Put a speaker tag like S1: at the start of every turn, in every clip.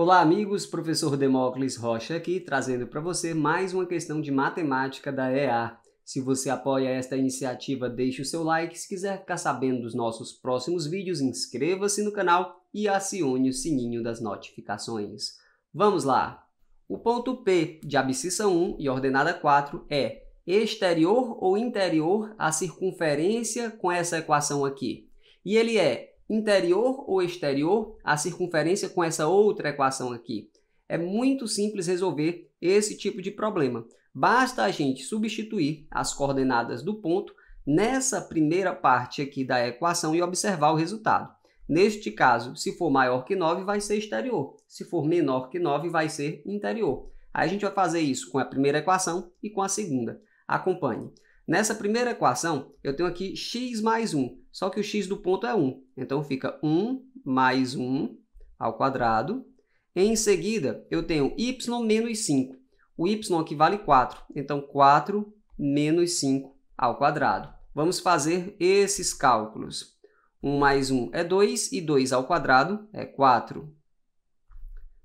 S1: Olá, amigos. Professor Demócles Rocha aqui, trazendo para você mais uma questão de matemática da EA. Se você apoia esta iniciativa, deixe o seu like. Se quiser ficar sabendo dos nossos próximos vídeos, inscreva-se no canal e acione o sininho das notificações. Vamos lá! O ponto P de abscissa 1 e ordenada 4 é exterior ou interior à circunferência com essa equação aqui. E ele é interior ou exterior, a circunferência com essa outra equação aqui. É muito simples resolver esse tipo de problema. Basta a gente substituir as coordenadas do ponto nessa primeira parte aqui da equação e observar o resultado. Neste caso, se for maior que 9, vai ser exterior. Se for menor que 9, vai ser interior. Aí a gente vai fazer isso com a primeira equação e com a segunda. Acompanhe. Nessa primeira equação, eu tenho aqui x mais 1, só que o x do ponto é 1. Então, fica 1 mais 1 ao quadrado. Em seguida, eu tenho y menos 5. O y aqui vale 4, então 4 menos 5 ao quadrado. Vamos fazer esses cálculos. 1 mais 1 é 2, e 2 ao quadrado é 4.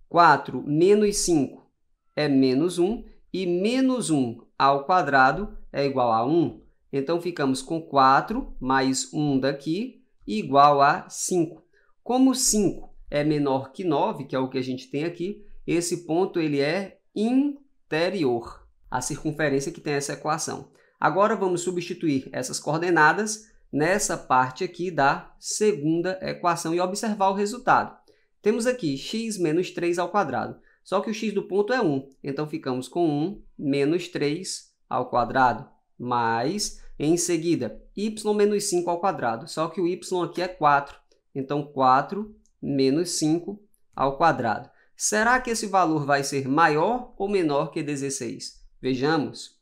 S1: 4 menos 5 é menos 1, e menos 1 ao quadrado é igual a 1. Então, ficamos com 4 mais 1 daqui igual a 5. Como 5 é menor que 9, que é o que a gente tem aqui, esse ponto ele é interior, a circunferência que tem essa equação. Agora, vamos substituir essas coordenadas nessa parte aqui da segunda equação e observar o resultado. Temos aqui x menos 3 ao quadrado. Só que o x do ponto é 1, então ficamos com 1 menos 3 ao quadrado, mais, em seguida, y menos 5 ao quadrado, só que o y aqui é 4, então 4 menos 5 ao quadrado. Será que esse valor vai ser maior ou menor que 16? Vejamos.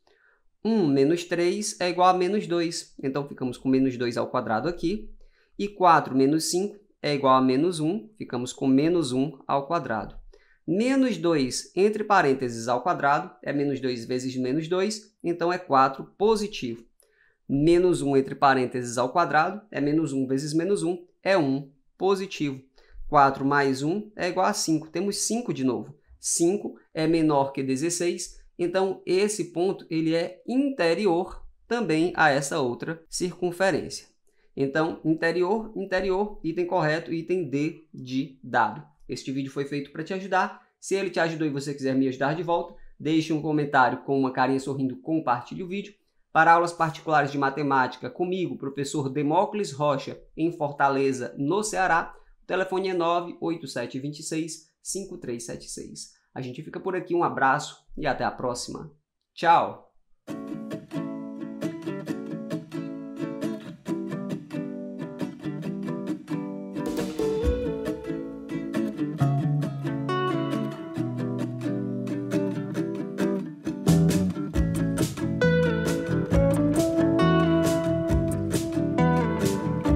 S1: 1 menos 3 é igual a menos 2, então ficamos com menos 2 ao quadrado aqui, e 4 menos 5 é igual a menos 1, ficamos com menos 1 ao quadrado. Menos 2 entre parênteses ao quadrado é menos 2 vezes menos 2, então é 4 positivo. Menos 1 entre parênteses ao quadrado é menos 1 vezes menos 1, é 1 positivo. 4 mais 1 é igual a 5. Temos 5 de novo. 5 é menor que 16, então esse ponto ele é interior também a essa outra circunferência. Então, interior, interior, item correto, item D de dado. Este vídeo foi feito para te ajudar. Se ele te ajudou e você quiser me ajudar de volta, deixe um comentário com uma carinha sorrindo, compartilhe o vídeo. Para aulas particulares de matemática comigo, professor Demócles Rocha, em Fortaleza, no Ceará, o telefone é 98726 5376. A gente fica por aqui, um abraço e até a próxima. Tchau!